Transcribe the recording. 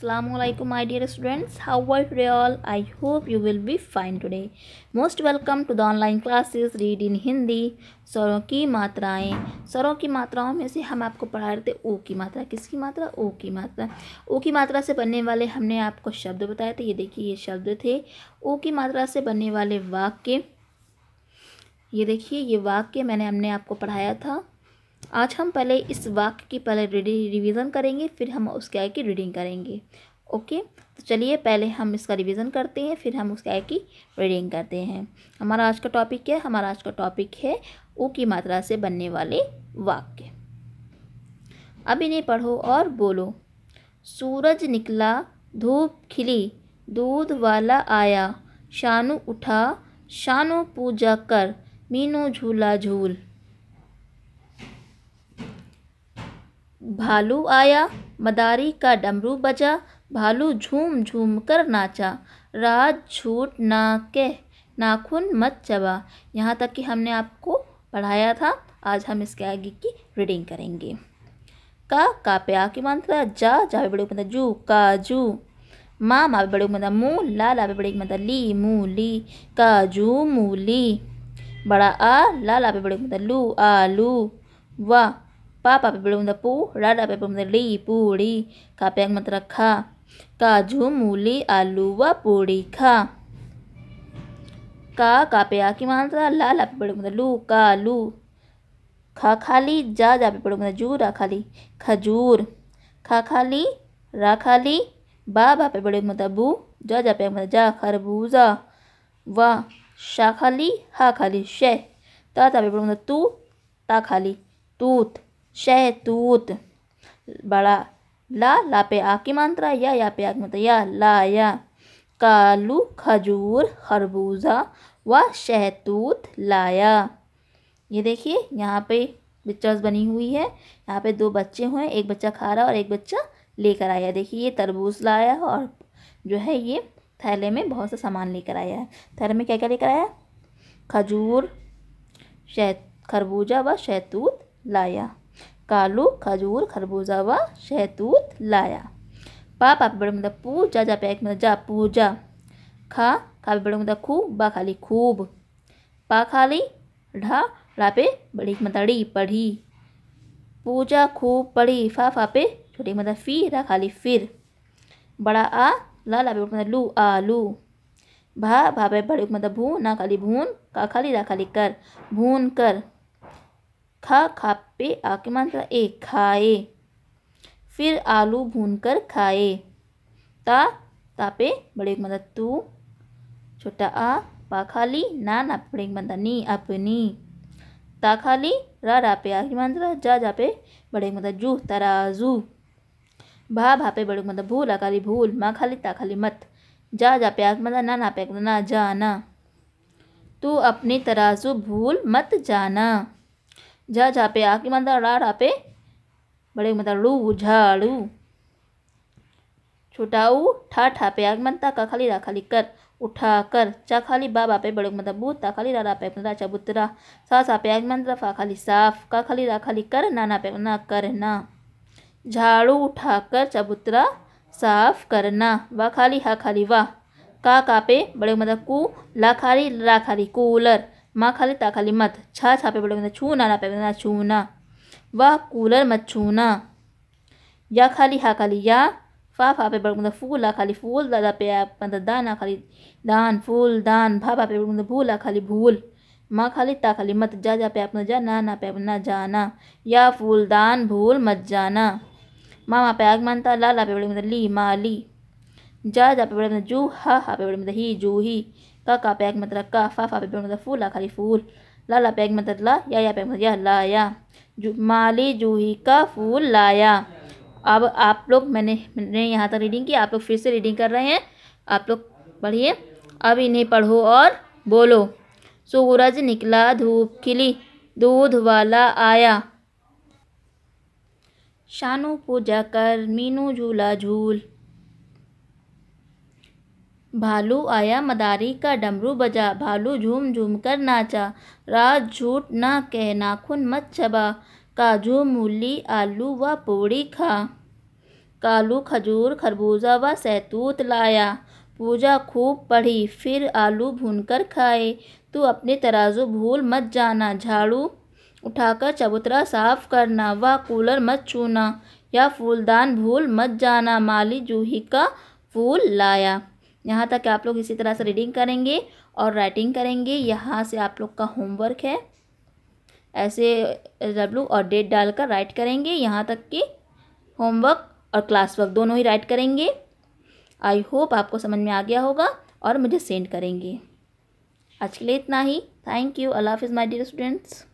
Assalamualaikum my dear students how are you all I hope you will be fine today most welcome to the online classes read in Hindi स्वरों की मात्राएं स्वरों की मात्राओं में से हम आपको पढ़ा रहे थे ओ की मात्रा किसकी मात्रा ओ की मात्रा ओ की मात्रा से बनने वाले हमने आपको शब्द बताए थे ये देखिए ये शब्द थे ओ की मात्रा से बनने वाले वाक्य ये देखिए ये वाक्य मैंने हमने आपको पढ़ाया था आज हम पहले इस वाक्य की पहले रीडिंग रिवीजन करेंगे फिर हम उसके आय की रीडिंग करेंगे ओके तो चलिए पहले हम इसका रिवीजन करते हैं फिर हम उसके आय की रीडिंग करते हैं हमारा आज का टॉपिक क्या है हमारा आज का टॉपिक है ऊ की मात्रा से बनने वाले वाक्य अब इन्हें पढ़ो और बोलो सूरज निकला धूप खिली दूध वाला आया शानू उठा शानू पूजा कर मीनू झूला झूल जूल। भालू आया मदारी का डमरू बजा भालू झूम झूम कर नाचा राज झूठ ना कह नाखून मत चबा यहाँ तक कि हमने आपको पढ़ाया था आज हम इसके आगे की रीडिंग करेंगे का का पे आ की मान था जा जा बड़े मतलब जू का जू माँ माँ बड़े मतलब मू ला ला बड़े मतलब ली मूली काजू मूली बड़ा आ ला ला बड़े मतलब लू आलू वाह पाप आप पे पेड़ पू रा आप पे पेड़ ली पूड़ी का पे मत रखा काजू मूली आलू व पूड़ी खा का का पे आ की मानता ला ला पे पेड़ लू का लू खा खाली जा जा पे पेड़ जू रा खाली खजूर खा खाली रा खाली बा बा पे बड़े बू जा जा पे मत जा खरबूजा व शा खाली हा खाली शे ता ता पे बड़े तू ता खाली तूत शहतूत बड़ा ला ला पे आ की मात्रा या या पे आ की मात्रा या लाया कालू खजूर खरबूजा व शहतूत लाया ये देखिए यहाँ पे पिक्चर्स बनी हुई है यहाँ पे दो बच्चे हुए एक बच्चा खा रहा और एक बच्चा लेकर आया देखिए ये तरबूज लाया और जो है ये थैले में बहुत सा सामान लेकर आया है थैले में क्या क्या लेकर आया खजूर शह खरबूजा व शहतूत लाया कालू खजूर खरबूजा व शहतूत लाया पा पापे बड़े मुद्दा पू जा जा पैक मुद्दा जा पूजा खा खा पे बड़े मुद्दा खूब बा खाली खूब पा खाली ढा ढा पे बड़ी मतड़ी पढ़ी पूजा खूब पढ़ी फा फा पे छोटी मतलब फी रा खाली फिर बड़ा आ ला ला पे लू आ भा भा पे बड़े मुद्दा भू ना खाली भून का खाली रा खाली कर भून कर खा खापे आ के मात्रा ए खाए फिर आलू भून कर खाए ता तापे बड़े मतलब तू छोटा आ पा खाली ना ना बड़े मतलब नी अपनी ता खाली रा रा पे आखिरी मात्रा जा जा पे बड़े मतलब जू तराजू भा भा पे बड़े मतलब भूल अकाली भूल माँ खाली ता खाली मत जा जा पे आके मतलब ना ना पे ना जाना तू अपनी तराजू भूल मत जाना झा झा पे आ की मांदा रा रा पे बड़े मांदा लू झाड़ू छोटा ऊ ठा ठा पे आ की मांदा का खाली रा खाली कर उठा कर चा खाली बाबा पे बड़े मांदा बू ता खाली रा रा पे मांदा चबूतरा सा सा पे आ की मांदा फा खाली साफ का खाली रा खाली कर ना ना पे ना कर ना झाड़ू उठा कर चबूतरा साफ करना वा खाली हा खाली वाह का का पे बड़े मतलब कू ला खाली रा खाली कूलर माँ खाली ता खाली मत छा छापे पड़ोगे ना छूना ना पे ना छूना वह कूलर मत छूना या खाली हा खाली या फा फा पे बड़कुंदा फूल आ खाली फूल दादा पे पंदा दान आ खाली दान फूल दान भा भा पे बड़कुंदा भूल आ खाली भूल माँ खाली ता खाली मत जा जा पे अपना जा ना ना पे अपना जाना या फूल दान भूल मत जाना माँ माँ पे आग मानता ला ला पे बड़कुंदा ली माँ ली जा जा पे मतलब जू हा हा पेपर मतलब ही जू ही का का पैक मतलब का फा फा पेपर मतलब फूल ला खाली फूल ला ला पैक मतलब ला या या पैक मतलब या लाया जू माली जूही का फूल लाया अब आप लोग मैंने मैंने यहाँ तक रीडिंग की आप लोग फिर से रीडिंग कर रहे हैं आप लोग पढ़िए अब इन्हें पढ़ो और बोलो सूरज निकला धूप खिली दूध वाला आया शानू पूजा कर मीनू झूला झूल भालू आया मदारी का डमरू बजा भालू झूम झूम कर नाचा राज झूठ ना कह नाखून मत छबा काजू मूली आलू व पूड़ी खा कालू खजूर खरबूजा व सैतूत लाया पूजा खूब पढ़ी फिर आलू भूनकर खाए तू अपने तराजू भूल मत जाना झाड़ू उठाकर चबूतरा साफ करना व कूलर मत छूना या फूलदान भूल मत जाना माली जूही का फूल लाया यहाँ तक आप लोग इसी तरह से रीडिंग करेंगे और राइटिंग करेंगे यहाँ से आप लोग का होमवर्क है ऐसे आप और डेट डालकर राइट करेंगे यहाँ तक कि होमवर्क और क्लास वर्क दोनों ही राइट करेंगे आई होप आपको समझ में आ गया होगा और मुझे सेंड करेंगे आज के लिए इतना ही थैंक यू अल्लाह हाफिज़ माई डियर स्टूडेंट्स